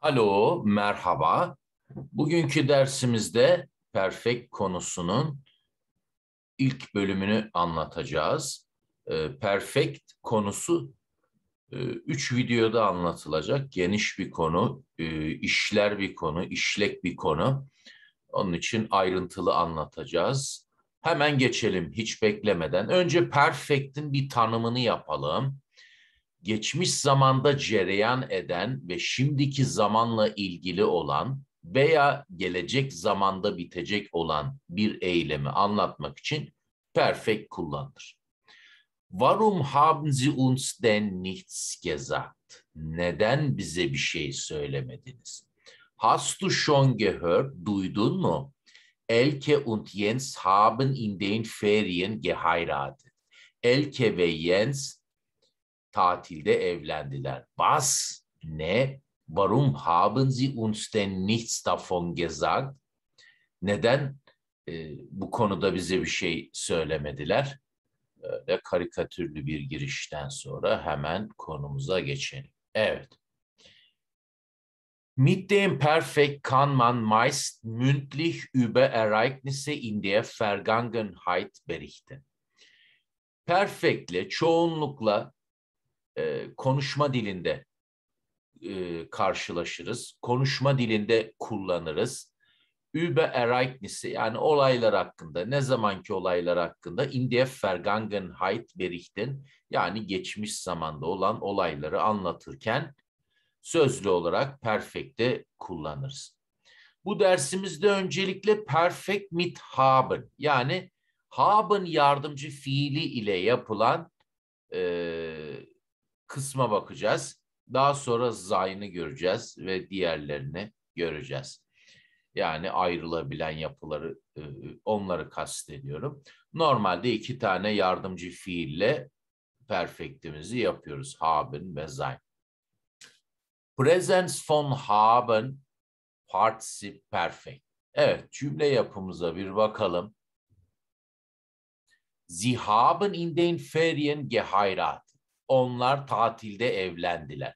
Alo, merhaba. Bugünkü dersimizde perfect konusunun ilk bölümünü anlatacağız. Ee, perfect konusu e, üç videoda anlatılacak geniş bir konu, e, işler bir konu, işlek bir konu. Onun için ayrıntılı anlatacağız. Hemen geçelim hiç beklemeden. Önce perfect'in bir tanımını yapalım geçmiş zamanda cereyan eden ve şimdiki zamanla ilgili olan veya gelecek zamanda bitecek olan bir eylemi anlatmak için perfekt kullanılır. Warum haben Sie uns denn nichts gesagt? Neden bize bir şey söylemediniz? Hast du schon gehört? Duydun mu? Elke und Jens haben in den Ferien geheiratet. Elke ve Jens tatilde evlendiler. Was? Ne? Warum haben Sie uns denn nichts davon gesagt? Neden e, bu konuda bize bir şey söylemediler? Böyle karikatürlü bir girişten sonra hemen konumuza geçelim. Evet. Mit dem Perfekt kann man meist mündlich über Ereignisse in der Vergangenheit berichten. Perfektle çoğunlukla e, konuşma dilinde e, karşılaşırız, konuşma dilinde kullanırız. Über Ereignisse yani olaylar hakkında, ne zamanki olaylar hakkında in der Vergangenheit berichten yani geçmiş zamanda olan olayları anlatırken sözlü olarak perfekte kullanırız. Bu dersimizde öncelikle perfect mit haben yani haben yardımcı fiili ile yapılan e, kısma bakacağız. Daha sonra zayını göreceğiz ve diğerlerini göreceğiz. Yani ayrılabilen yapıları e, onları kastediyorum. Normalde iki tane yardımcı fiille perfektimizi yapıyoruz. Haben ve sein. Presence von haben Partizip perfect. Evet, cümle yapımıza bir bakalım. Sie haben in den Ferien geheirat. Onlar tatilde evlendiler.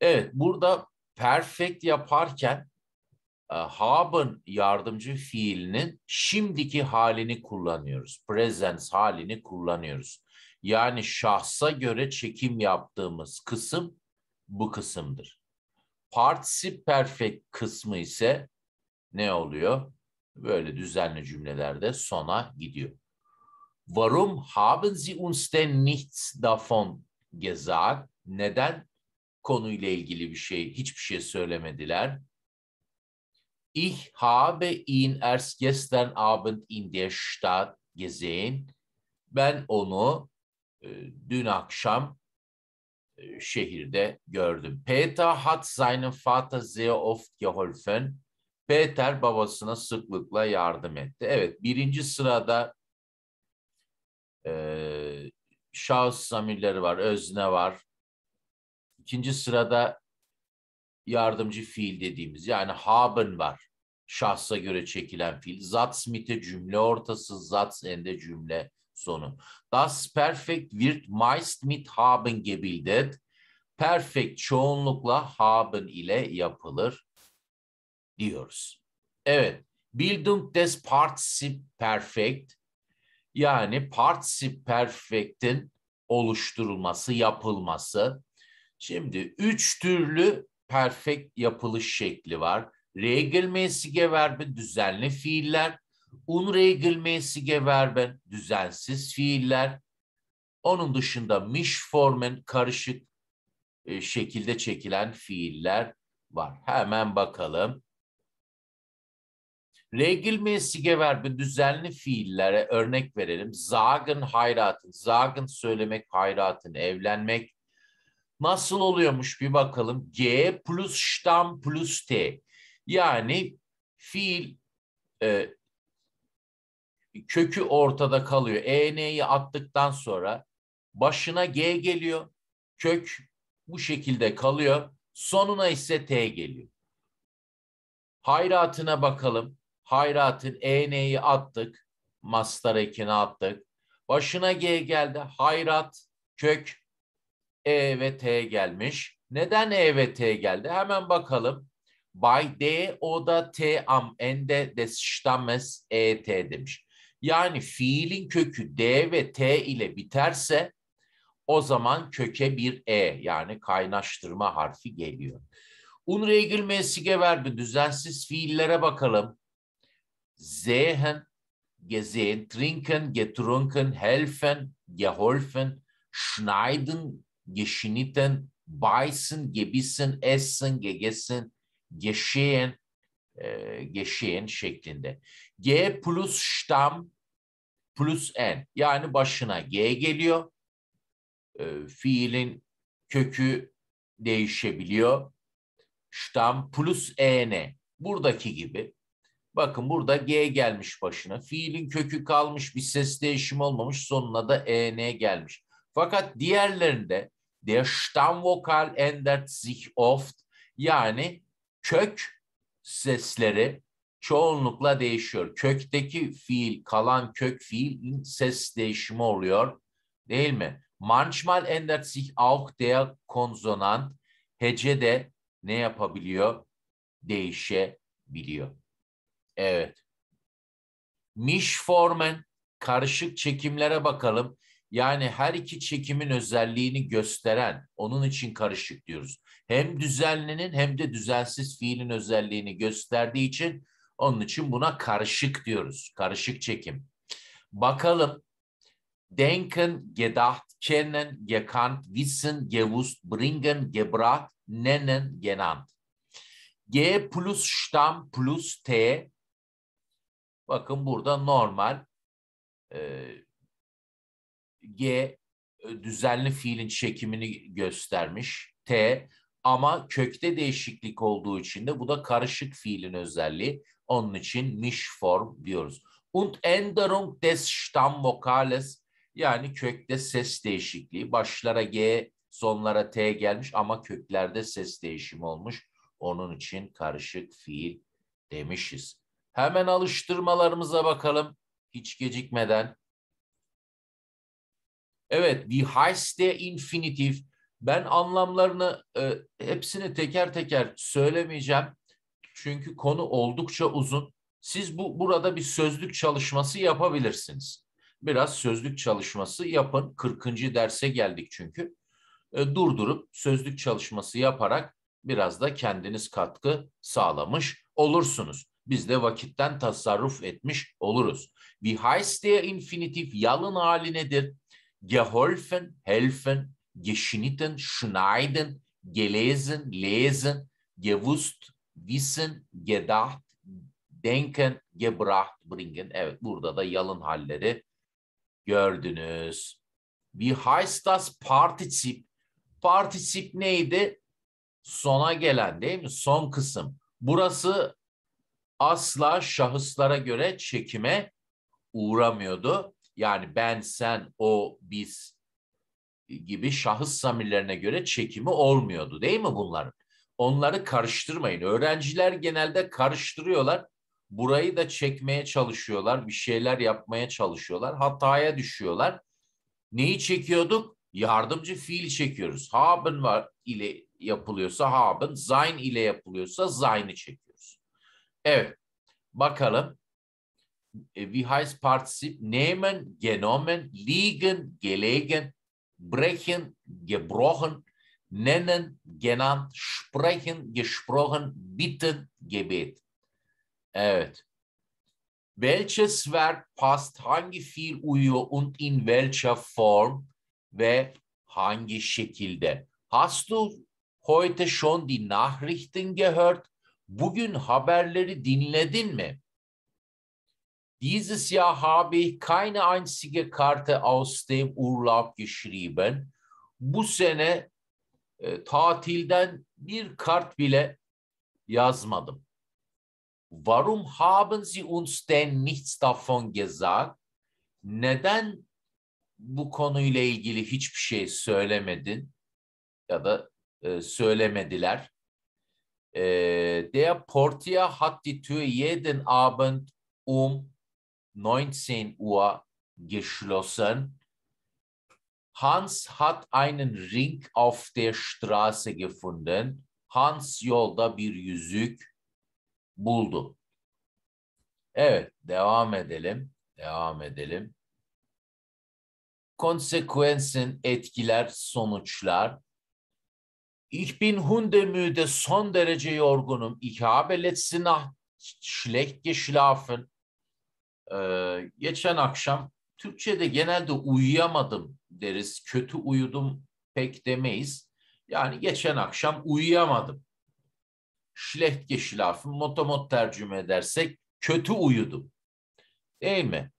Evet burada perfect yaparken e, haben yardımcı fiilinin şimdiki halini kullanıyoruz. Presence halini kullanıyoruz. Yani şahsa göre çekim yaptığımız kısım bu kısımdır. Particip perfect kısmı ise ne oluyor? Böyle düzenli cümlelerde sona gidiyor. Warum haben Sie uns denn nichts davon gesagt? Neden konuyla ilgili bir şey, hiçbir şey söylemediler? Ich habe ihn erst gestern Abend in der Stadt gesehen. Ben onu e, dün akşam e, şehirde gördüm. Peter hat seinem Vater sehr oft geholfen. Peter babasına sıklıkla yardım etti. Evet birinci sırada e, şahıs zamirleri var, özne var. İkinci sırada yardımcı fiil dediğimiz yani haben var. Şahsa göre çekilen fiil. Zats mite cümle ortası, zats ende cümle sonu. Das perfekt wird meist mit haben gebildet. Perfect çoğunlukla haben ile yapılır diyoruz. Evet. Bildung des Partizip perfect. Yani partisi perfect'in oluşturulması, yapılması. Şimdi üç türlü perfect yapılış şekli var. Regelmäßige Verben düzenli fiiller, unregelmäßige Verben düzensiz fiiller. Onun dışında Mischformen karışık e, şekilde çekilen fiiller var. Hemen bakalım ver, verbin düzenli fiillere örnek verelim. Sagen hayratın, sagen söylemek hayratın, evlenmek. Nasıl oluyormuş bir bakalım. G plus ştam plus T. Yani fiil e, kökü ortada kalıyor. EN'yi attıktan sonra başına G geliyor. Kök bu şekilde kalıyor. Sonuna ise T geliyor. Hayratına bakalım. Hayrat'ın EN'yi attık. Mastar ekini attık. Başına G geldi. Hayrat, kök, E ve T gelmiş. Neden E ve T geldi? Hemen bakalım. By D o da T am ende des E T demiş. Yani fiilin kökü D ve T ile biterse o zaman köke bir E yani kaynaştırma harfi geliyor. Unregül mesige e verdi. düzensiz fiillere bakalım sehen, gesehen, trinken, getrunken, helfen, geholfen, schneiden, geschnitten, beißen, gebissen, essen, gegessen, geschehen, e, geschehen şeklinde. G plus ştam plus n yani başına G geliyor. E, fiilin kökü değişebiliyor. Ştam plus en buradaki gibi Bakın burada G gelmiş başına. Fiilin kökü kalmış, bir ses değişimi olmamış. Sonuna da EN gelmiş. Fakat diğerlerinde der Stammvokal ändert sich oft. Yani kök sesleri çoğunlukla değişiyor. Kökteki fiil, kalan kök fiilin ses değişimi oluyor. Değil mi? Manchmal ändert sich auch der konsonant. Hece de ne yapabiliyor? Değişebiliyor. Evet. Miş Forman karışık çekimlere bakalım. Yani her iki çekimin özelliğini gösteren, onun için karışık diyoruz. Hem düzenlinin hem de düzensiz fiilin özelliğini gösterdiği için onun için buna karışık diyoruz. Karışık çekim. Bakalım. Denken, gedacht, kennen, gekannt, wissen, gewusst, bringen, gebracht, nennen, genannt. G plus Stamm plus T Bakın burada normal e, G e, düzenli fiilin çekimini göstermiş. T ama kökte değişiklik olduğu için de bu da karışık fiilin özelliği. Onun için miş form diyoruz. Und Änderung des Stammvokales yani kökte ses değişikliği. Başlara G, sonlara T gelmiş ama köklerde ses değişimi olmuş. Onun için karışık fiil demişiz. Hemen alıştırmalarımıza bakalım hiç gecikmeden. Evet, die heißt der infinitif. Ben anlamlarını e, hepsini teker teker söylemeyeceğim. Çünkü konu oldukça uzun. Siz bu burada bir sözlük çalışması yapabilirsiniz. Biraz sözlük çalışması yapın. 40. derse geldik çünkü. E, durdurup sözlük çalışması yaparak biraz da kendiniz katkı sağlamış olursunuz biz de vakitten tasarruf etmiş oluruz. Wie heißt der Infinitiv? Yalın hali nedir? Geholfen, helfen, geschnitten, schneiden, gelesen, lesen, gewusst, wissen, gedacht, denken, gebracht, bringen. Evet burada da yalın halleri gördünüz. Wie heißt das Partizip? Partizip neydi? Sona gelen değil mi? Son kısım. Burası asla şahıslara göre çekime uğramıyordu. Yani ben, sen, o, biz gibi şahıs samirlerine göre çekimi olmuyordu değil mi bunların? Onları karıştırmayın. Öğrenciler genelde karıştırıyorlar. Burayı da çekmeye çalışıyorlar, bir şeyler yapmaya çalışıyorlar, hataya düşüyorlar. Neyi çekiyorduk? Yardımcı fiil çekiyoruz. Haben var ile yapılıyorsa haben, sein ile yapılıyorsa sein'i çekiyoruz. Evet. Bakalım. Wie heißt Partizip? Nehmen, genommen, liegen, gelegen, brechen, gebrochen, nennen, genannt, sprechen, gesprochen, bitten, gebet. Evet. Welches Verb passt hangi fiil uyuyor und in welcher Form ve hangi şekilde? Hast du heute schon die Nachrichten gehört? Bugün haberleri dinledin mi? Dieses Jahr habe ich keine einzige Karte aus dem Urlaub geschrieben. Bu sene e, tatilden bir kart bile yazmadım. Warum haben Sie uns denn nichts davon gesagt? Neden bu konuyla ilgili hiçbir şey söylemedin ya da e, söylemediler? Ee, der Portier hat die Tür jeden Abend um 19 Uhr geschlossen. Hans hat einen Ring auf der Straße gefunden. Hans yolda bir yüzük buldu. Evet, devam edelim. Devam edelim. Konsekvensin etkiler, sonuçlar. Ich bin hundemüde, son derece yorgunum. Ich habe letzte Nacht schlecht geschlafen. Ee, geçen akşam Türkçe'de genelde uyuyamadım deriz. Kötü uyudum pek demeyiz. Yani geçen akşam uyuyamadım. Schlecht geschlafen, motomot tercüme edersek kötü uyudum. Değil mi?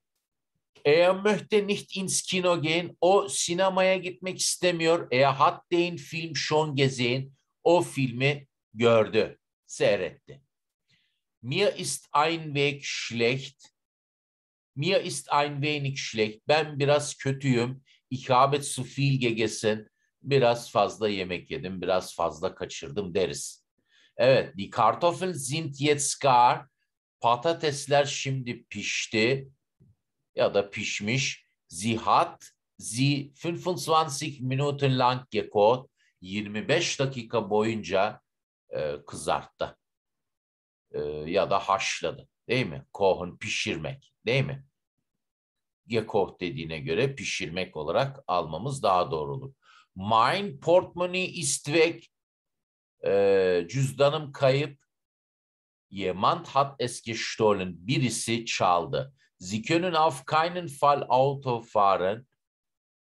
Eğer möchte nicht ins Kino gehen. O sinemaya gitmek istemiyor. Eğer hat den Film schon gesehen. O filmi gördü, seyretti. Mir ist ein Weg schlecht. Mir ist ein wenig schlecht. Ben biraz kötüyüm. Ich habe zu viel gegessen. Biraz fazla yemek yedim, biraz fazla kaçırdım deriz. Evet, die Kartoffeln sind jetzt gar. Patatesler şimdi pişti ya da pişmiş. Sie hat 25 Minuten lang gekocht. 25 dakika boyunca e, kızarttı e, ya da haşladı değil mi? Kohun pişirmek değil mi? Gekoh dediğine göre pişirmek olarak almamız daha doğru olur. Mein Portemonnaie ist weg. E, cüzdanım kayıp. Jemand hat es gestohlen. Birisi çaldı. Sie können auf keinen Fall Auto fahren.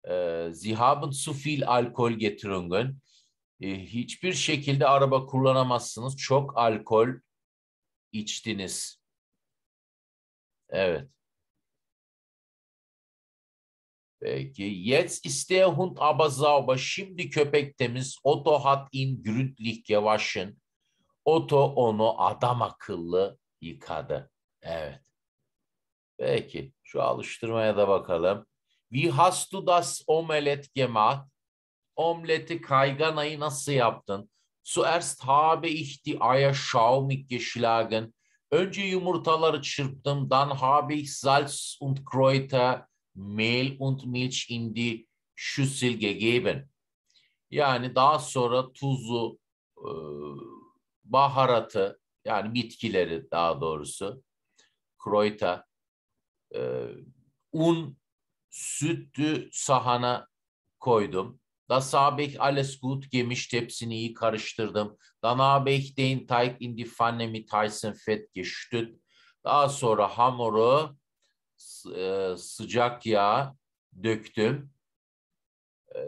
Sie haben zu viel Alkol getrunken. E, hiçbir şekilde araba kullanamazsınız. Çok alkol içtiniz. Evet. Peki. Jetzt ist der Hund aber sauber. Şimdi köpek temiz. Otto hat ihn gründlich gewaschen. Otto onu adam akıllı yıkadı. Evet. Peki şu alıştırmaya da bakalım. Wie hast du das Omelett gemacht? Omleti kayganayı nasıl yaptın? Zuerst habe ich die Eier schaumig geschlagen. Önce yumurtaları çırptım. Dann habe ich Salz und Kräuter, Mehl und Milch in die Schüssel gegeben. Yani daha sonra tuzu, e, baharatı yani bitkileri daha doğrusu, kräuter e, un, sütü sahana koydum. Das habe ich alles gut gemischt, hepsini iyi karıştırdım. Dann habe ich den Teig in die Pfanne mit heißem Fett gestüt. Daha sonra hamuru e, sıcak yağ döktüm. E,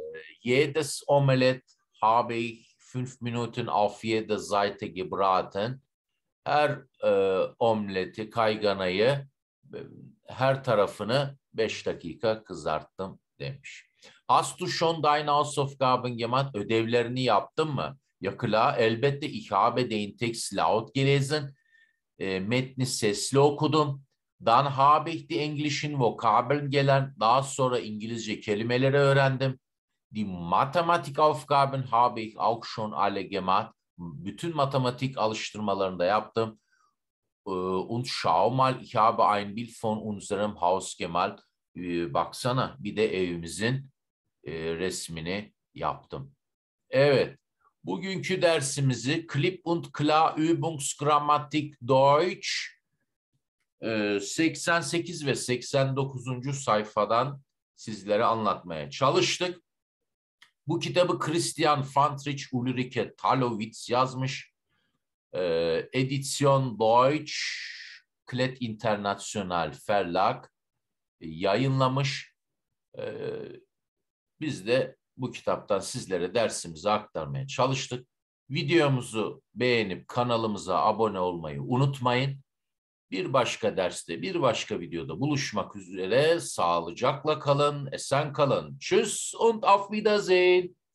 jedes Omelett habe ich fünf Minuten auf jede Seite gebraten. Her e, omleti, kayganayı her tarafını beş dakika kızarttım demiş. Hast du schon deine Hausaufgaben gemacht? Ödevlerini yaptın mı? Ja klar, elbette ich habe den Text laut gelesen. E, ee, metni sesli okudum. Dann habe ich die englischen vokabeln gelen. Daha sonra İngilizce kelimeleri öğrendim. Die Mathematik Aufgaben habe ich auch schon alle gemacht. Bütün matematik alıştırmalarını da yaptım und schau mal, ich habe ein Bild von unserem Haus gemalt. Baksana bir de evimizin resmini yaptım. Evet, bugünkü dersimizi Clip und Klar Übungsgrammatik Deutsch 88 ve 89. sayfadan sizlere anlatmaya çalıştık. Bu kitabı Christian Fantrich Ulrike Talowitz yazmış. Äh, ee, Edisyon Deutsch, Klet International Verlag e, yayınlamış. Ee, biz de bu kitaptan sizlere dersimizi aktarmaya çalıştık. Videomuzu beğenip kanalımıza abone olmayı unutmayın. Bir başka derste, bir başka videoda buluşmak üzere. Sağlıcakla kalın, esen kalın. Tschüss und auf Wiedersehen.